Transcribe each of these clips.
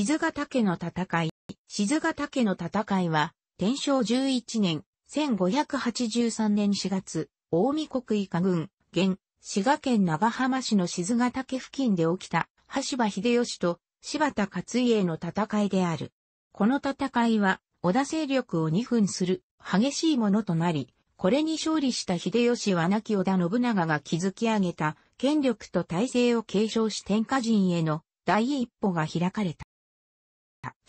静ヶ岳の戦い。静ヶ岳の戦いは、天正11年、1583年4月、大見国伊賀郡、現、滋賀県長浜市の静ヶ岳付近で起きた、橋場秀吉と柴田勝家の戦いである。この戦いは、織田勢力を2分する、激しいものとなり、これに勝利した秀吉は亡き織田信長が築き上げた、権力と体制を継承し天下人への第一歩が開かれた。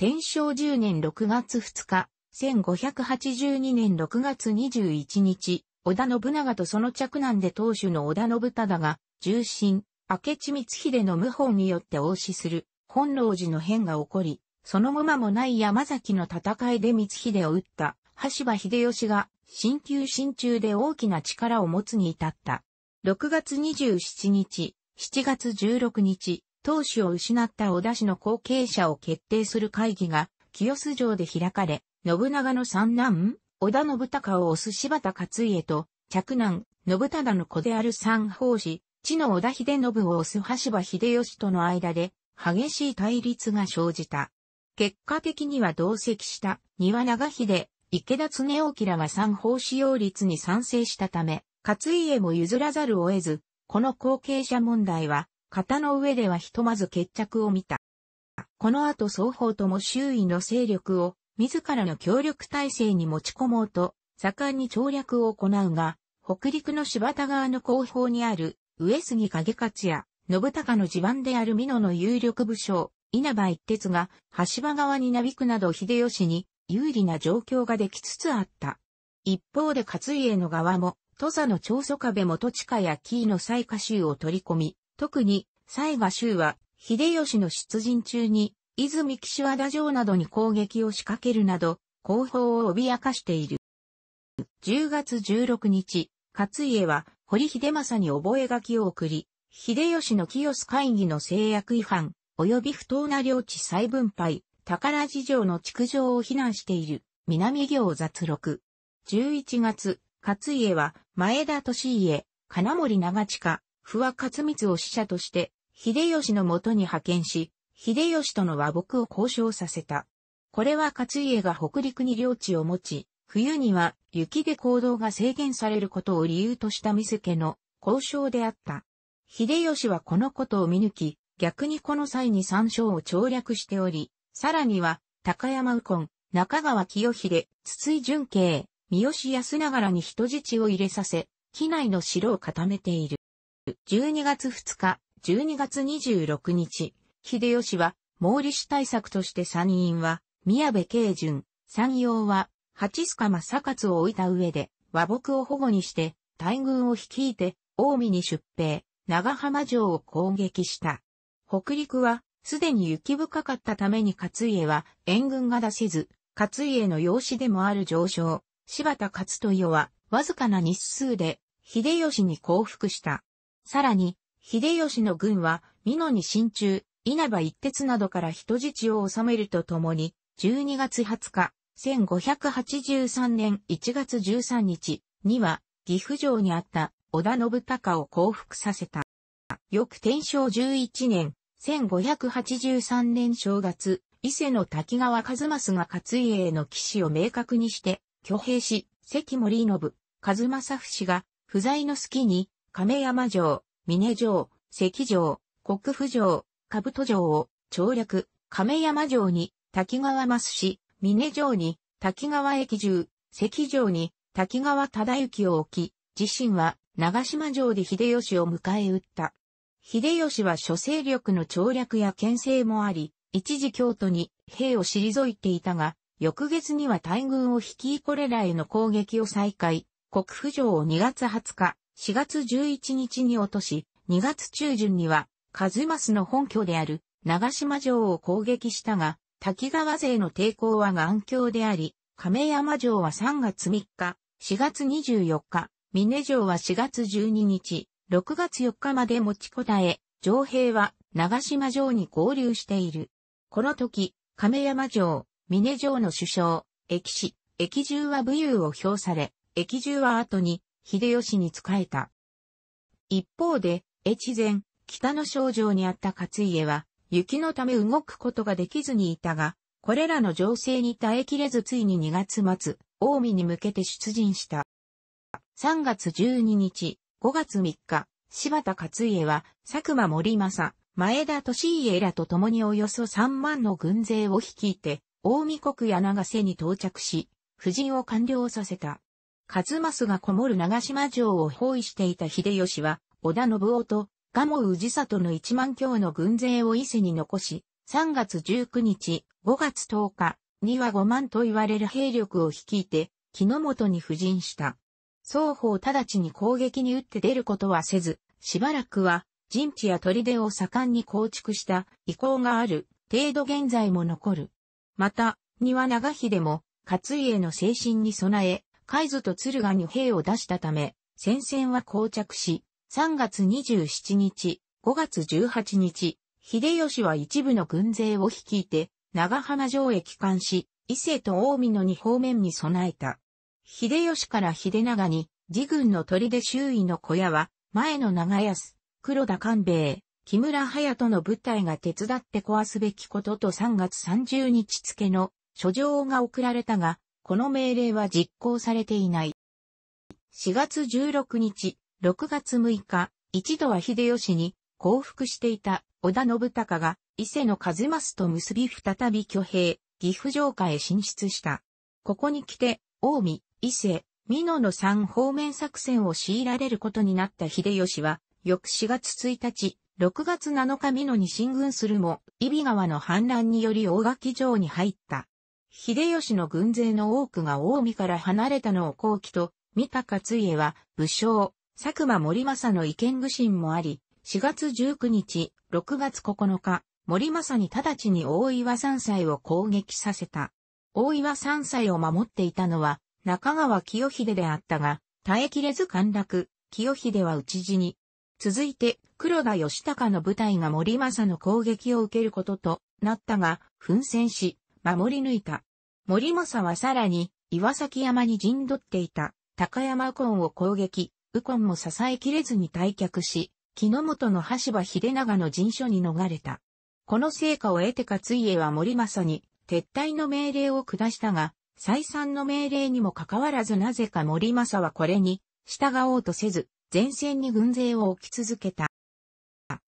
天正10年6月2日、1582年6月21日、織田信長とその着難で当主の織田信忠が、重臣、明智光秀の謀反によって応死する、本能寺の変が起こり、その後間もない山崎の戦いで光秀を撃った、橋場秀吉が、新旧新中で大きな力を持つに至った。6月27日、7月16日、当主を失った小田氏の後継者を決定する会議が、清洲城で開かれ、信長の三男、小田信孝を推す柴田勝家と、嫡男、信忠の子である三法師、地の小田秀信を推す橋場秀吉との間で、激しい対立が生じた。結果的には同席した庭長秀、池田恒興らは三法使用率に賛成したため、勝家も譲らざるを得ず、この後継者問題は型の上ではひとまず決着を見た。この後双方とも周囲の勢力を自らの協力体制に持ち込もうと、盛んに調略を行うが、北陸の柴田川の後方にある、上杉景勝や、信孝の地盤である美濃の有力武将、稲葉一徹が、橋場側になびくなど秀吉に、有利な状況ができつつあった。一方で勝家の側も、土佐の長祖壁元下や紀伊の最下州を取り込み、特に、西賀州は、秀吉の出陣中に、泉岸和田城などに攻撃を仕掛けるなど、後方を脅かしている。10月16日、勝家は、堀秀政に覚書を送り、秀吉の清須会議の制約違反、及び不当な領地再分配、宝事情の築城を非難している、南行雑録。11月、勝家は、前田利家、金森長近、不破勝光を使者として、秀吉のもとに派遣し、秀吉との和睦を交渉させた。これは勝家が北陸に領地を持ち、冬には雪で行動が制限されることを理由とした見家けの交渉であった。秀吉はこのことを見抜き、逆にこの際に山椒を調略しており、さらには、高山右近、中川清秀、筒井純慶、三好安ながらに人質を入れさせ、機内の城を固めている。12月2日、12月26日、秀吉は、毛利主対策として参院は、宮部慶順、山陽は、八須賀正勝を置いた上で、和睦を保護にして、大軍を率いて、近江に出兵、長浜城を攻撃した。北陸は、すでに雪深かったために勝家は援軍が出せず、勝家の養子でもある上昇、柴田勝豊は、わずかな日数で、秀吉に降伏した。さらに、秀吉の軍は、美濃に進駐、稲葉一徹などから人質を収めるとともに、12月20日、1583年1月13日には、岐阜城にあった織田信孝を降伏させた。翌天正11年、1583年正月、伊勢の滝川和正が勝家への騎士を明確にして、挙兵し、関森信、和正不氏が、不在の隙に、亀山城、峰城、関城、国府城、兜城を、調略、亀山城に、滝川増市、峰城に、滝川駅中、関城に、滝川忠行を置き、自身は、長島城で秀吉を迎え撃った。秀吉は諸勢力の調略や牽制もあり、一時京都に兵を退いていたが、翌月には大軍を率いこれらへの攻撃を再開、国府城を2月20日、4月11日に落とし、2月中旬には、カズマスの本拠である長島城を攻撃したが、滝川勢の抵抗は頑強であり、亀山城は3月3日、4月24日、峰城は4月12日、6月4日まで持ちこたえ、城兵は長島城に合流している。この時、亀山城、峰城の首相、駅士、駅中は武勇を表され、駅中は後に、秀吉に仕えた。一方で、越前、北の少城にあった勝家は、雪のため動くことができずにいたが、これらの情勢に耐えきれずついに2月末、近江に向けて出陣した。3月12日、5月3日、柴田勝家は、佐久間森政、前田利家らと共におよそ3万の軍勢を率いて、近江国や長瀬に到着し、夫人を完了させた。勝正がこもる長島城を包囲していた秀吉は、織田信夫と、蒲生氏里の一万強の軍勢を伊勢に残し、3月19日、5月10日には5万と言われる兵力を率いて、木の本に布陣した。双方直ちに攻撃に打って出ることはせず、しばらくは、陣地や砦を盛んに構築した意向がある程度現在も残る。また、庭長秀も、勝家の精神に備え、海津と敦賀に兵を出したため、戦線は膠着し、3月27日、5月18日、秀吉は一部の軍勢を率いて、長浜城へ帰還し、伊勢と大海の二方面に備えた。秀吉から秀長に、自軍の砦周囲の小屋は、前の長安、黒田官兵衛、木村隼人の部隊が手伝って壊すべきことと3月30日付の書状が送られたが、この命令は実行されていない。4月16日、6月6日、一度は秀吉に降伏していた織田信孝が伊勢の和正と結び再び挙兵、岐阜城下へ進出した。ここに来て、近江、伊勢、美濃の三方面作戦を強いられることになった秀吉は、翌4月1日、6月7日美濃に進軍するも、伊比川の反乱により大垣城に入った。秀吉の軍勢の多くが近江から離れたのを後期と、三鷹勝家は、武将、佐久間森政の意見具心もあり、4月19日、6月9日、森政に直ちに大岩山菜を攻撃させた。大岩山菜を守っていたのは、中川清秀であったが、耐えきれず陥落、清秀は討ち死に。続いて、黒田義高の部隊が森政の攻撃を受けることとなったが、奮戦し、守り抜いた。森政はさらに、岩崎山に陣取っていた、高山右近を攻撃、右近も支えきれずに退却し、木の本の橋場秀長の陣所に逃れた。この成果を得て勝家は森政に、撤退の命令を下したが、再三の命令にもかかわらずなぜか森政はこれに、従おうとせず、前線に軍勢を置き続けた。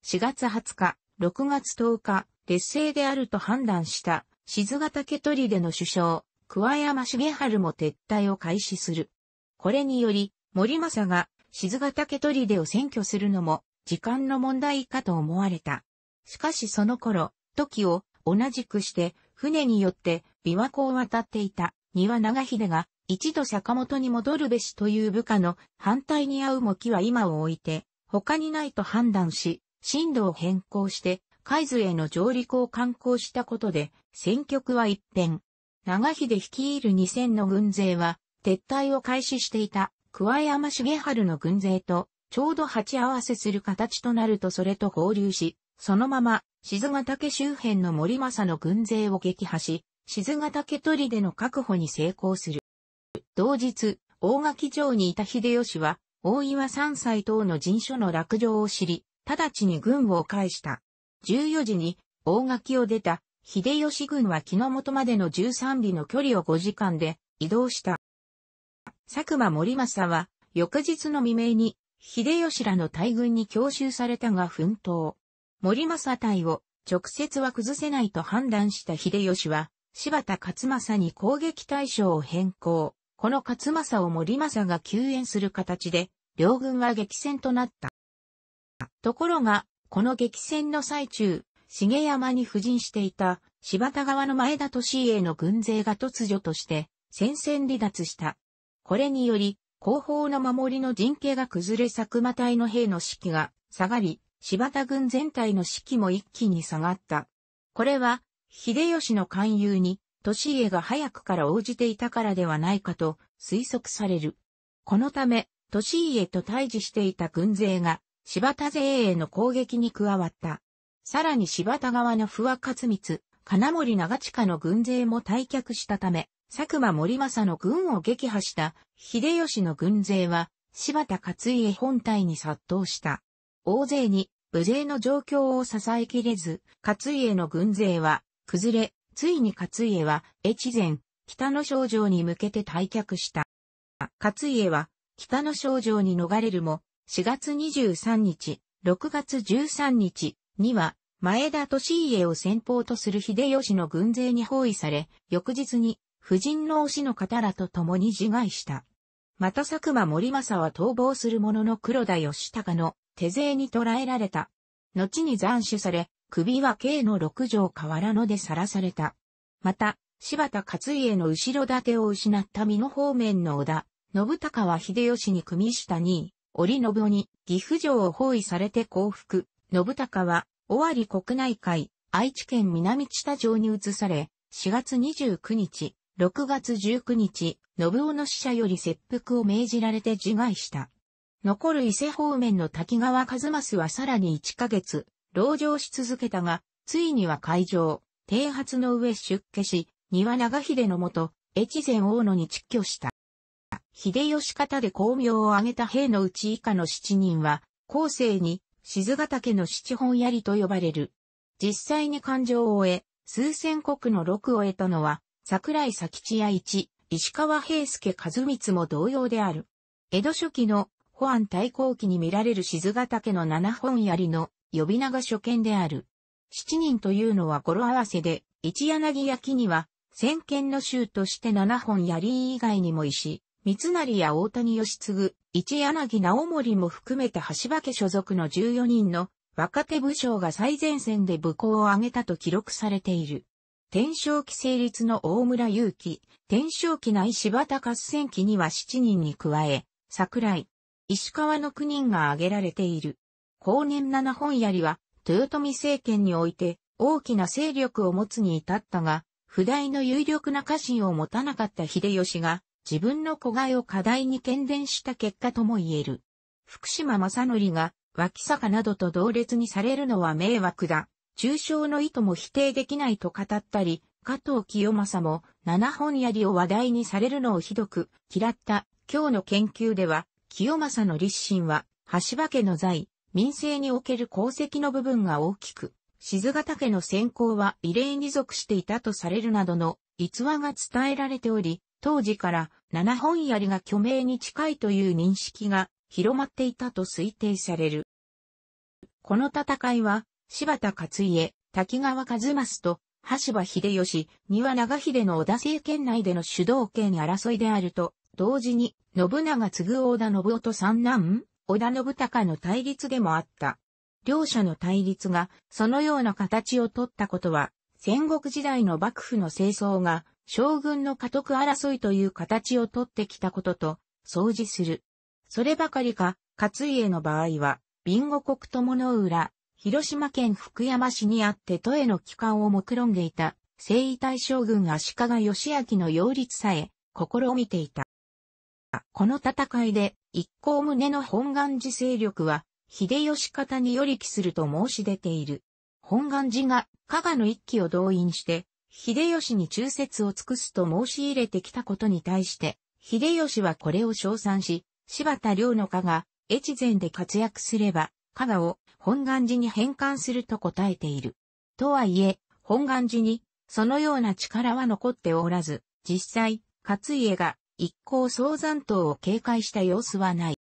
4月20日、6月10日、劣勢であると判断した静ヶ岳砦の首相、桑山茂春も撤退を開始する。これにより、森政が静ヶ岳砦を占拠するのも時間の問題かと思われた。しかしその頃、時を同じくして船によって琵琶湖を渡っていた庭長秀が一度坂本に戻るべしという部下の反対に合う向きは今を置いて他にないと判断し、進路を変更して海津への上陸を観光したことで、戦局は一変。長秀率いる2000の軍勢は、撤退を開始していた、桑山重春の軍勢と、ちょうど鉢合わせする形となるとそれと合流し、そのまま、静ヶ岳周辺の森政の軍勢を撃破し、静ヶ岳取での確保に成功する。同日、大垣城にいた秀吉は、大岩山斎等の陣所の落城を知り、直ちに軍を返した。14時に大垣を出た秀吉軍は木の元までの13里の距離を5時間で移動した。佐久間森政は翌日の未明に秀吉らの大軍に強襲されたが奮闘。森政隊を直接は崩せないと判断した秀吉は柴田勝正に攻撃対象を変更。この勝正を森政が救援する形で両軍は激戦となった。ところがこの激戦の最中、重山に布陣していた柴田側の前田利家の軍勢が突如として戦線離脱した。これにより、後方の守りの陣形が崩れ佐久間隊の兵の士気が下がり、柴田軍全体の士気も一気に下がった。これは、秀吉の勧誘に、利家が早くから応じていたからではないかと推測される。このため、利家と対峙していた軍勢が柴田勢への攻撃に加わった。さらに柴田側の不破勝光、金森長近の軍勢も退却したため、佐久間森政の軍を撃破した秀吉の軍勢は柴田勝家本体に殺到した。大勢に無勢の状況を支えきれず、勝家の軍勢は崩れ、ついに勝家は越前、北の省城に向けて退却した。勝家は北の省城に逃れるも、4月23日、6月13日には、前田利家を先方とする秀吉の軍勢に包囲され、翌日に、夫人の推しの方らと共に自害した。また佐久間森政は逃亡する者の黒田義高の手勢に捕らえられた。後に斬首され、首は刑の六条河原野で晒された。また、柴田勝家の後ろ盾を失った美濃方面の織田、信孝は秀吉に組下に、織信に岐阜城を包囲されて降伏、信孝は、尾張国内会、愛知県南知多城に移され、4月29日、6月19日、信夫の死者より切腹を命じられて自害した。残る伊勢方面の滝川和正はさらに1ヶ月、牢城し続けたが、ついには会場、剃発の上出家し、庭長秀のもと、越前大野に蟄居した。秀吉方で功名を挙げた兵のうち以下の七人は、後世に、静ヶ岳の七本槍と呼ばれる。実際に感情を終え、数千国の禄を得たのは、桜井佐吉や一、石川平助和光も同様である。江戸初期の保安対抗期に見られる静ヶ岳の七本槍の呼び名が初見である。七人というのは語呂合わせで、一柳焼には、先見の衆として七本槍以外にも石、三成や大谷義継、一柳直盛も含めて橋場家所属の14人の若手武将が最前線で武功を挙げたと記録されている。天正期成立の大村祐樹、天正期内柴田合戦期には7人に加え、桜井、石川の9人が挙げられている。後年七本槍は、豊臣政権において大きな勢力を持つに至ったが、不代の有力な家臣を持たなかった秀吉が、自分の子害いを課題に喧伝した結果とも言える。福島正則が、脇坂などと同列にされるのは迷惑だ。中傷の意図も否定できないと語ったり、加藤清正も七本槍を話題にされるのをひどく嫌った今日の研究では、清正の立身は、橋場家の在、民政における功績の部分が大きく、静ヶ岳の先行は異例に属していたとされるなどの逸話が伝えられており、当時から七本槍が虚名に近いという認識が広まっていたと推定される。この戦いは、柴田勝家、滝川和正と、橋場秀吉、丹羽長秀の織田政権内での主導権争いであると、同時に、信長継織田信夫と三男、織田信孝の対立でもあった。両者の対立が、そのような形をとったことは、戦国時代の幕府の清掃が、将軍の家督争いという形をとってきたことと、相似する。そればかりか、勝家の場合は、ビンゴ国友の浦、広島県福山市にあって都への帰還を目論んでいた、征夷大将軍足利義明の擁立さえ、試みていた。この戦いで、一行胸の本願寺勢力は、秀吉方により帰すると申し出ている。本願寺が、加賀の一揆を動員して、秀吉に忠節を尽くすと申し入れてきたことに対して、秀吉はこれを称賛し、柴田良の加が越前で活躍すれば、加賀を本願寺に返還すると答えている。とはいえ、本願寺にそのような力は残っておらず、実際、勝家が一向総山党を警戒した様子はない。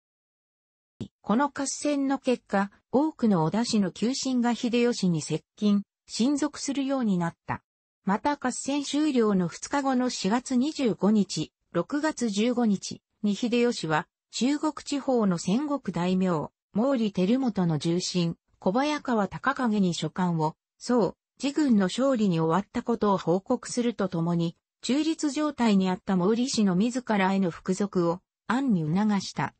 この合戦の結果、多くの織田氏の求心が秀吉に接近、親族するようになった。また合戦終了の2日後の4月25日、6月15日に秀吉は中国地方の戦国大名、毛利輝元の重臣、小早川隆景に書簡を、そう、自軍の勝利に終わったことを報告するとともに、中立状態にあった毛利氏の自らへの服属を、暗に促した。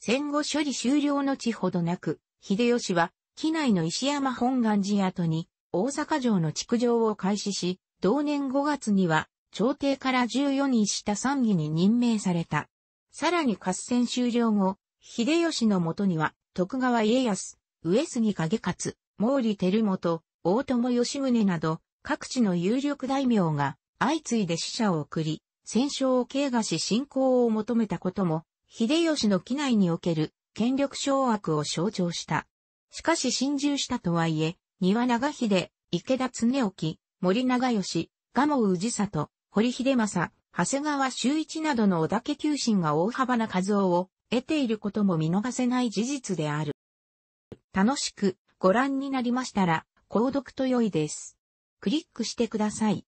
戦後処理終了の地ほどなく、秀吉は、機内の石山本願寺跡に、大阪城の築城を開始し、同年5月には、朝廷から14人した参議に任命された。さらに合戦終了後、秀吉のもとには、徳川家康、上杉景勝、毛利輝元、大友義宗など、各地の有力大名が、相次いで死者を送り、戦勝を軽過し信仰を求めたことも、秀吉の機内における権力掌握を象徴した。しかし侵入したとはいえ、庭長秀、池田恒興、森長吉、賀茂氏里、堀秀政、長谷川修一などの織田家求心が大幅な数を得ていることも見逃せない事実である。楽しくご覧になりましたら、購読と良いです。クリックしてください。